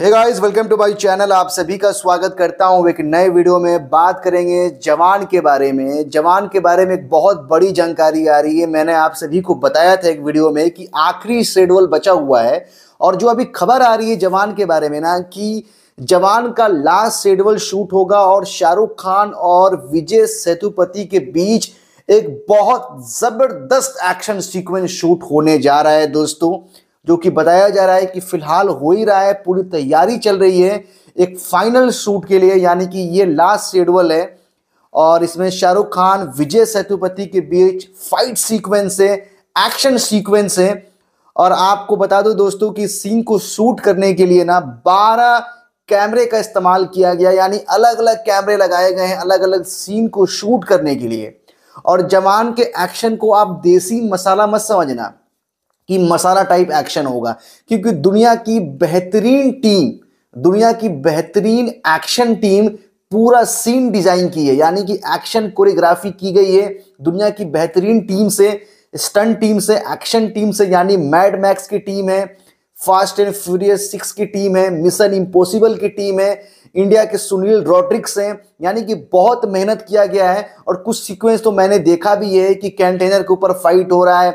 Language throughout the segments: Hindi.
hey guys welcome to my channel आप सभी का स्वागत करता हूं एक नए वीडियो में बात करेंगे जवान के बारे में जवान के बारे में एक बहुत बड़ी जानकारी आ रही है मैंने आप सभी को बताया था एक वीडियो में कि आखिरी शेड्यूल बचा हुआ है और जो अभी खबर आ रही है जवान के बारे में ना कि जवान का लास्ट शेड्यूल शूट होगा और शाहरुख खान और विजय सेतुपति के बीच एक बहुत ज़बरदस्त एक्शन सीक्वेंस शूट होने जा रहा है दोस्तों जो कि बताया जा रहा है कि फिलहाल हो ही रहा है पूरी तैयारी चल रही है एक फाइनल शूट के लिए यानी कि ये लास्ट शेड्यूल है और इसमें शाहरुख खान विजय सेतुपति के बीच फाइट सीक्वेंस है एक्शन सीक्वेंस है और आपको बता दो दोस्तों कि सीन को शूट करने के लिए ना बारह कैमरे का इस्तेमाल किया गया यानी अलग अलग कैमरे लगाए गए हैं अलग अलग सीन को शूट करने के लिए और जवान के एक्शन को आप देसी मसाला मत समझना कि मसाला टाइप एक्शन होगा क्योंकि दुनिया की बेहतरीन टीम दुनिया की बेहतरीन एक्शन टीम पूरा सीन डिजाइन की है यानी कि एक्शन कोरियोग्राफी की गई है दुनिया की बेहतरीन टीम से स्टंट टीम से एक्शन टीम से यानी मैड मैक्स की टीम है फास्ट एंड फ्यूरियस सिक्स की टीम है मिशन इम्पॉसिबल की टीम है इंडिया के सुनील रॉड्रिक्स हैं यानी कि बहुत मेहनत किया गया है और कुछ सीक्वेंस तो मैंने देखा भी है कि कैंटेनर के ऊपर फाइट हो रहा है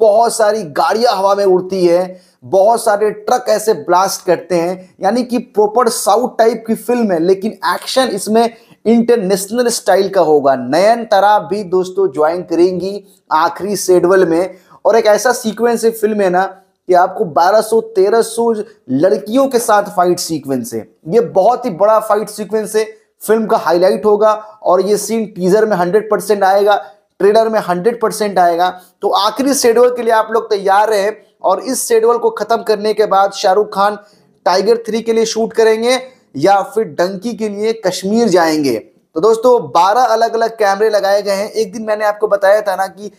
बहुत सारी गाड़ियां हवा में उड़ती है बहुत सारे ट्रक ऐसे ब्लास्ट करते हैं यानी कि प्रॉपर साउथ टाइप की फिल्म है लेकिन एक्शन इसमें इंटरनेशनल स्टाइल का होगा नयन तरा भी दोस्तों ज्वाइन करेंगी आखिरी सेडवल में और एक ऐसा सीक्वेंस है फिल्म है ना कि आपको 1200 1300 लड़कियों के साथ फाइट सीक्वेंस है ये बहुत ही बड़ा फाइट सीक्वेंस है फिल्म का हाईलाइट होगा और ये सीन टीजर में 100 परसेंट आएगा ट्रेडर में हंड्रेड परसेंट आएगा तो आखिरी शेड्यूल के लिए आप लोग तैयार रहे और इस शेड्यूल को ख़त्म करने के बाद शाहरुख खान टाइगर थ्री के लिए शूट करेंगे या फिर डंकी के लिए कश्मीर जाएंगे तो दोस्तों 12 अलग अलग कैमरे लगाए गए हैं एक दिन मैंने आपको बताया था ना कि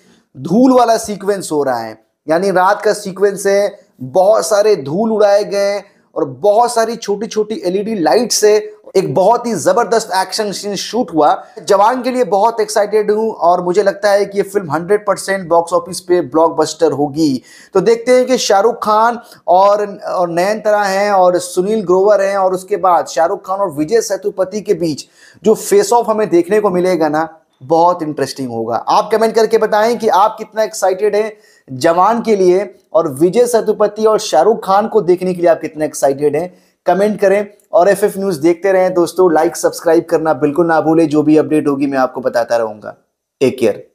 धूल वाला सीक्वेंस हो रहा है यानी रात का सीक्वेंस है बहुत सारे धूल उड़ाए गए हैं और बहुत सारी छोटी छोटी एलईडी लाइट से एक बहुत ही जबरदस्त एक्शन सीन शूट हुआ जवान के लिए बहुत एक्साइटेड हूं और मुझे लगता है कि ये फिल्म 100 परसेंट बॉक्स ऑफिस पे ब्लॉकबस्टर होगी तो देखते हैं कि शाहरुख खान और और तरा हैं और सुनील ग्रोवर हैं और उसके बाद शाहरुख खान और विजय सेतुपति के बीच जो फेस ऑफ हमें देखने को मिलेगा ना बहुत इंटरेस्टिंग होगा आप कमेंट करके बताएं कि आप कितना एक्साइटेड हैं जवान के लिए और विजय सेतुपति और शाहरुख खान को देखने के लिए आप कितना एक्साइटेड हैं कमेंट करें और एफ एफ न्यूज़ देखते रहें दोस्तों लाइक सब्सक्राइब करना बिल्कुल ना भूलें जो भी अपडेट होगी मैं आपको बताता रहूंगा टेक केयर